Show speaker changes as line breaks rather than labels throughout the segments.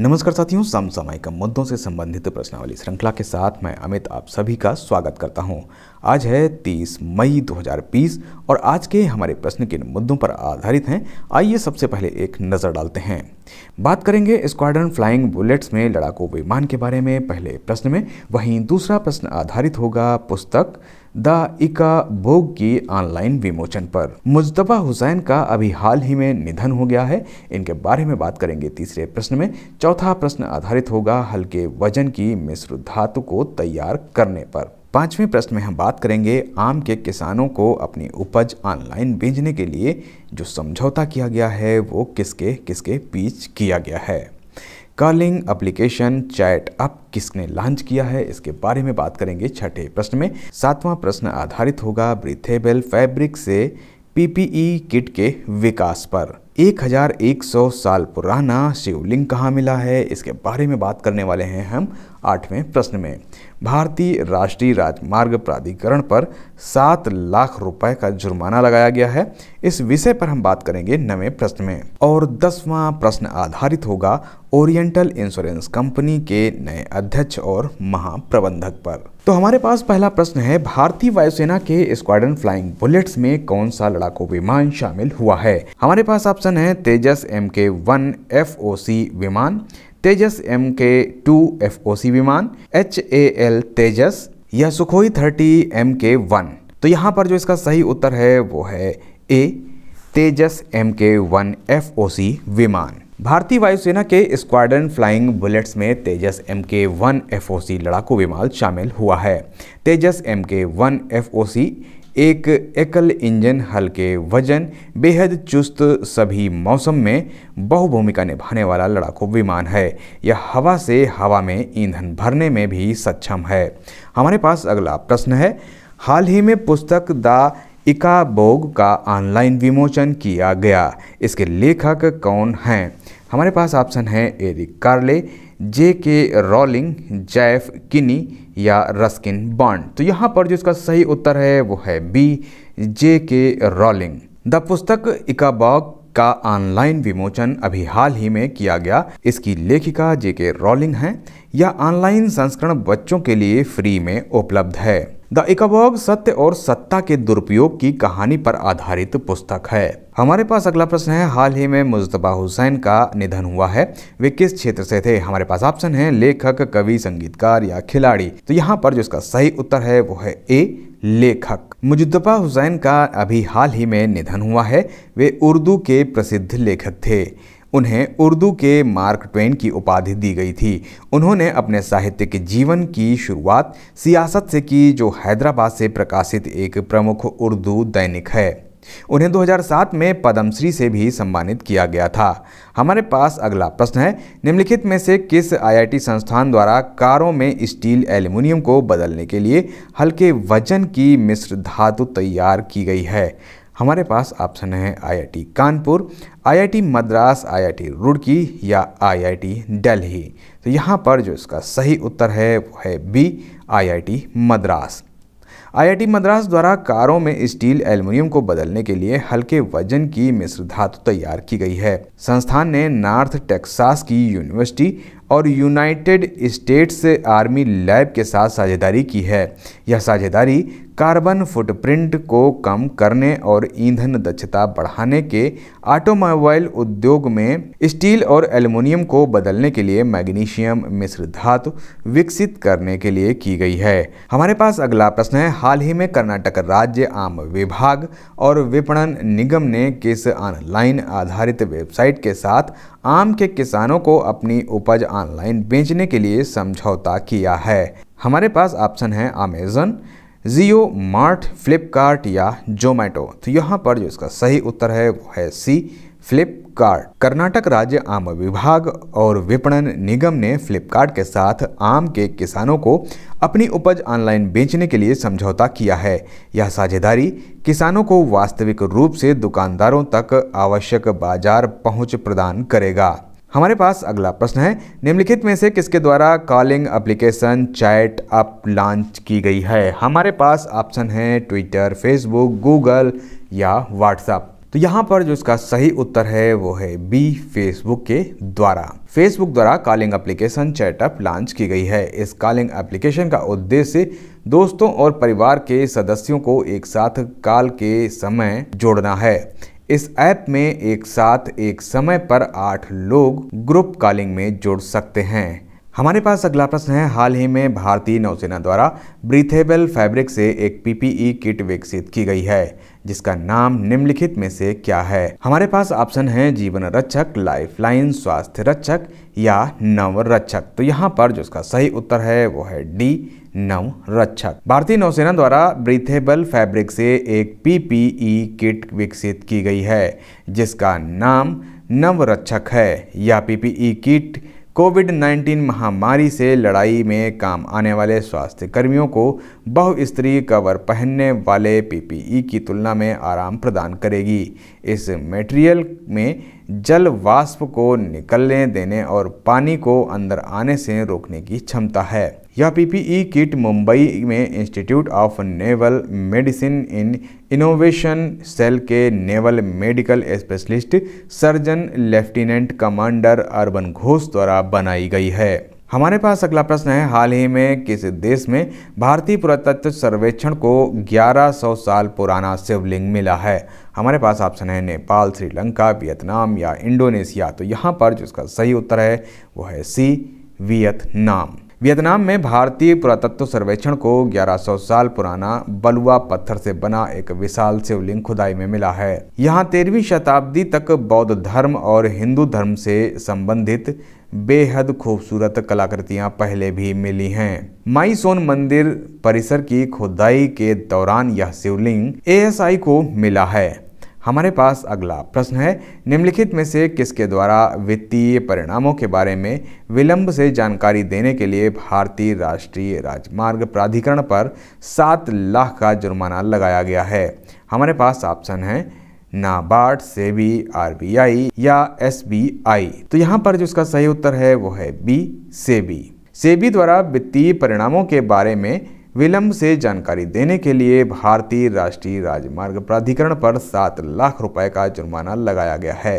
नमस्कार साथियों समसामयिक मुद्दों से संबंधित प्रश्नावली श्रृंखला के साथ मैं अमित आप सभी का स्वागत करता हूं। आज है 30 मई 2020 और आज के हमारे प्रश्न किन मुद्दों पर आधारित हैं आइए सबसे पहले एक नज़र डालते हैं बात करेंगे स्क्वाड्रन फ्लाइंग बुलेट्स में लड़ाकू विमान के बारे में पहले प्रश्न में वहीं दूसरा प्रश्न आधारित होगा पुस्तक द इका भोग की ऑनलाइन विमोचन पर मुजतबा हुसैन का अभी हाल ही में निधन हो गया है इनके बारे में बात करेंगे तीसरे प्रश्न में चौथा प्रश्न आधारित होगा हल्के वजन की मिश्र धातु को तैयार करने पर पांचवें प्रश्न में हम बात करेंगे आम के किसानों को अपनी उपज ऑनलाइन बेचने के लिए जो समझौता किया गया है वो किसके किसके बीच किया गया है कॉलिंग एप्लीकेशन चैट अप किसने लॉन्च किया है इसके बारे में बात करेंगे छठे प्रश्न में सातवां प्रश्न आधारित होगा ब्रिथेबल फैब्रिक से पीपीई किट e के विकास पर 1100 साल पुराना शिवलिंग कहाँ मिला है इसके बारे में बात करने वाले हैं हम आठवें प्रश्न में भारतीय राष्ट्रीय राजमार्ग प्राधिकरण पर सात लाख रुपए का जुर्माना लगाया गया है इस विषय पर हम बात करेंगे नवे प्रश्न में और दसवां प्रश्न आधारित होगा ओरिएंटल इंश्योरेंस कंपनी के नए अध्यक्ष और महाप्रबंधक पर तो हमारे पास पहला प्रश्न है भारतीय वायुसेना के स्क्वाड्रन फ्लाइंग बुलेट्स में कौन सा लड़ाकू विमान शामिल हुआ है हमारे पास ऑप्शन है Tejas M K one F O C विमान Tejas M K two F O C विमान एच ए एल तेजस या Sukhoi thirty M K one तो यहाँ पर जो इसका सही उत्तर है वो है A Tejas M K one F O C विमान भारतीय वायुसेना के स्क्वाड्रन फ्लाइंग बुलेट्स में Tejas M K one F O C लड़ाकू विमान शामिल हुआ है Tejas M K one F O C एक एकल इंजन हल्के वजन बेहद चुस्त सभी मौसम में बहुभूमिका निभाने वाला लड़ाकू विमान है यह हवा से हवा में ईंधन भरने में भी सक्षम है हमारे पास अगला प्रश्न है हाल ही में पुस्तक द इकाबोग का ऑनलाइन विमोचन किया गया इसके लेखक कौन हैं हमारे पास ऑप्शन है एरिक कार्ले जे के रॉलिंग जैफ किनी या रस्किन बॉन्ड तो यहाँ पर जो इसका सही उत्तर है वो है बी जे के रॉलिंग द पुस्तक इकाबॉग का ऑनलाइन विमोचन अभी हाल ही में किया गया इसकी लेखिका जे के रॉलिंग हैं यह ऑनलाइन संस्करण बच्चों के लिए फ्री में उपलब्ध है द इकाबॉग सत्य और सत्ता के दुरुपयोग की कहानी पर आधारित पुस्तक है हमारे पास अगला प्रश्न है हाल ही में मुजतबा हुसैन का निधन हुआ है वे किस क्षेत्र से थे हमारे पास ऑप्शन है लेखक कवि संगीतकार या खिलाड़ी तो यहाँ पर जो इसका सही उत्तर है वो है ए लेखक मुजतबा हुसैन का अभी हाल ही में निधन हुआ है वे उर्दू के प्रसिद्ध लेखक थे उन्हें उर्दू के मार्क ट्वेन की उपाधि दी गई थी उन्होंने अपने साहित्यिक जीवन की शुरुआत सियासत से की जो हैदराबाद से प्रकाशित एक प्रमुख उर्दू दैनिक है उन्हें 2007 में पद्मश्री से भी सम्मानित किया गया था हमारे पास अगला प्रश्न है निम्नलिखित में से किस आईआईटी संस्थान द्वारा कारों में स्टील एल्यूमिनियम को बदलने के लिए हल्के वजन की मिश्र धातु तैयार की गई है हमारे पास ऑप्शन है IIT Kanpur IIT Madras IIT Roorkee या आईआईटी दिल्ली तो यहाँ पर जो इसका सही उत्तर है वो है B IIT Madras IIT Madras द्वारा कारों में स्टील एल्युमिनियम को बदलने के लिए हल्के वजन की मिश्र धातु तैयार की गई है संस्थान ने नॉर्थ टेक्सास की यूनिवर्सिटी और यूनाइटेड स्टेट्स आर्मी लैब के साथ साझेदारी की है यह साझेदारी कार्बन फुटप्रिंट को कम करने और ईंधन दक्षता बढ़ाने के ऑटोमोबाइल उद्योग में स्टील और एल्युमिनियम को बदलने के लिए मैग्नीशियम मिश्र धातु विकसित करने के लिए की गई है हमारे पास अगला प्रश्न है हाल ही में कर्नाटक राज्य आम विभाग और विपणन निगम ने किस ऑनलाइन आधारित वेबसाइट के साथ आम के किसानों को अपनी उपज ऑनलाइन बेचने के लिए समझौता किया है हमारे पास ऑप्शन है अमेजन जियो मार्ट फ्लिपकार्ट या जोमैटो तो यहाँ पर जो इसका सही उत्तर है वो है सी फ्लिपकार्ट कर्नाटक राज्य आम विभाग और विपणन निगम ने फ्लिपकार्ट के साथ आम के किसानों को अपनी उपज ऑनलाइन बेचने के लिए समझौता किया है यह साझेदारी किसानों को वास्तविक रूप से दुकानदारों तक आवश्यक बाजार पहुंच प्रदान करेगा हमारे पास अगला प्रश्न है निम्नलिखित में से किसके द्वारा calling application chat up launch की गई है हमारे पास ऑप्शन है ट्विटर फेसबुक गूगल या व्हाट्सएप तो यहाँ पर जो इसका सही उत्तर है वो है बी फेसबुक के द्वारा फेसबुक द्वारा कॉलिंग एप्लीकेशन चैटअप लॉन्च की गई है इस कॉलिंग एप्लीकेशन का उद्देश्य दोस्तों और परिवार के सदस्यों को एक साथ कॉल के समय जोड़ना है इस ऐप में एक साथ एक समय पर आठ लोग ग्रुप कॉलिंग में जुड़ सकते हैं हमारे पास अगला प्रश्न है हाल ही में भारतीय नौसेना द्वारा ब्रीथेबल फैब्रिक से एक पीपीई किट विकसित की गई है जिसका नाम निम्नलिखित में से क्या है हमारे पास ऑप्शन है जीवन रक्षक लाइफ लाइन स्वास्थ्य रक्षक या नव रक्षक तो यहाँ पर जो इसका सही उत्तर है वो है डी नव रक्षक भारतीय नौसेना द्वारा ब्रीथेबल फैब्रिक से एक पीपीई किट विकसित की गई है जिसका नाम नवरक्षक है या पीपीई किट कोविड 19 महामारी से लड़ाई में काम आने वाले स्वास्थ्य कर्मियों को बहुस्तरीय कवर पहनने वाले पीपीई की तुलना में आराम प्रदान करेगी इस मटेरियल में जल वाष्प को निकलने देने और पानी को अंदर आने से रोकने की क्षमता है यह पीपीई किट मुंबई में Institute of Naval Medicine in innovation cell के naval medical specialist surgeon lieutenant commander Arban Ghosh द्वारा बनाई गई है हमारे पास अगला प्रश्न है हाल ही में किस देश में भारतीय पुरातत्व सर्वेक्षण को 1100 साल पुराना शिवलिंग मिला है हमारे पास ऑप्शन है नेपाल श्रीलंका वियतनाम या इंडोनेशिया तो यहाँ पर जो इसका सही उत्तर है वो है सी वियतनाम वियतनाम में भारतीय पुरातत्व सर्वेक्षण को 1100 साल पुराना बलुआ पत्थर से बना एक विशाल शिवलिंग खुदाई में मिला है यहाँ तेरहवीं शताब्दी तक बौद्ध धर्म और हिंदू धर्म से संबंधित बेहद खूबसूरत कलाकृतियाँ पहले भी मिली हैं माई सोन मंदिर परिसर की खुदाई के दौरान यह शिवलिंग एएसआई को मिला है हमारे पास अगला प्रश्न है निम्नलिखित में से किसके द्वारा वित्तीय परिणामों के बारे में विलंब से जानकारी देने के लिए भारतीय राष्ट्रीय राजमार्ग प्राधिकरण पर सात लाख का जुर्माना लगाया गया है हमारे पास ऑप्शन है नाबार्ड सेबी आरबीआई या एसबीआई तो यहाँ पर जो इसका सही उत्तर है वो है बी सेबी सेबी द्वारा वित्तीय परिणामों के बारे में विलंब से जानकारी देने के लिए भारतीय राष्ट्रीय राजमार्ग प्राधिकरण पर सात लाख रुपए का जुर्माना लगाया गया है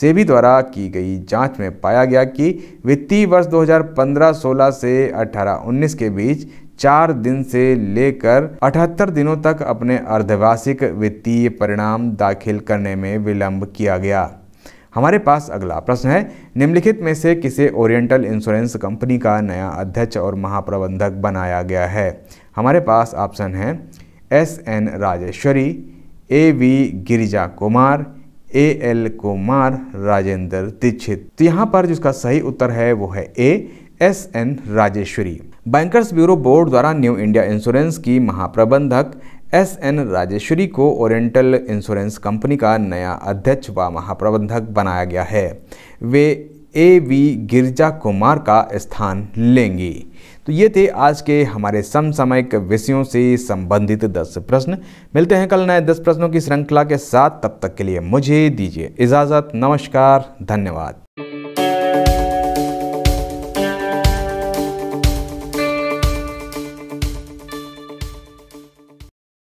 सेबी द्वारा की गई जांच में पाया गया कि वित्तीय वर्ष 2015-16 से 18-19 के बीच चार दिन से लेकर अठहत्तर दिनों तक अपने अर्धवार्षिक वित्तीय परिणाम दाखिल करने में विलंब किया गया हमारे पास अगला प्रश्न है निम्नलिखित में से किसे ओरिएंटल इंश्योरेंस कंपनी का नया अध्यक्ष और महाप्रबंधक बनाया गया है हमारे पास ऑप्शन है S N Rajeshwari A V Girija Kumar A L Kumar Rajendra Dixit तो यहाँ पर जिसका सही उत्तर है वो है A S N Rajeshwari bankers bureau board द्वारा न्यू इंडिया इंश्योरेंस की महाप्रबंधक एस एन राजेश्वरी को ओरिएंटल इंश्योरेंस कंपनी का नया अध्यक्ष व महाप्रबंधक बनाया गया है वे ए वी गिरजा कुमार का स्थान लेंगी तो ये थे आज के हमारे समसामयिक विषयों से संबंधित 10 प्रश्न मिलते हैं कल नए 10 प्रश्नों की श्रृंखला के साथ तब तक के लिए मुझे दीजिए इजाज़त नमस्कार धन्यवाद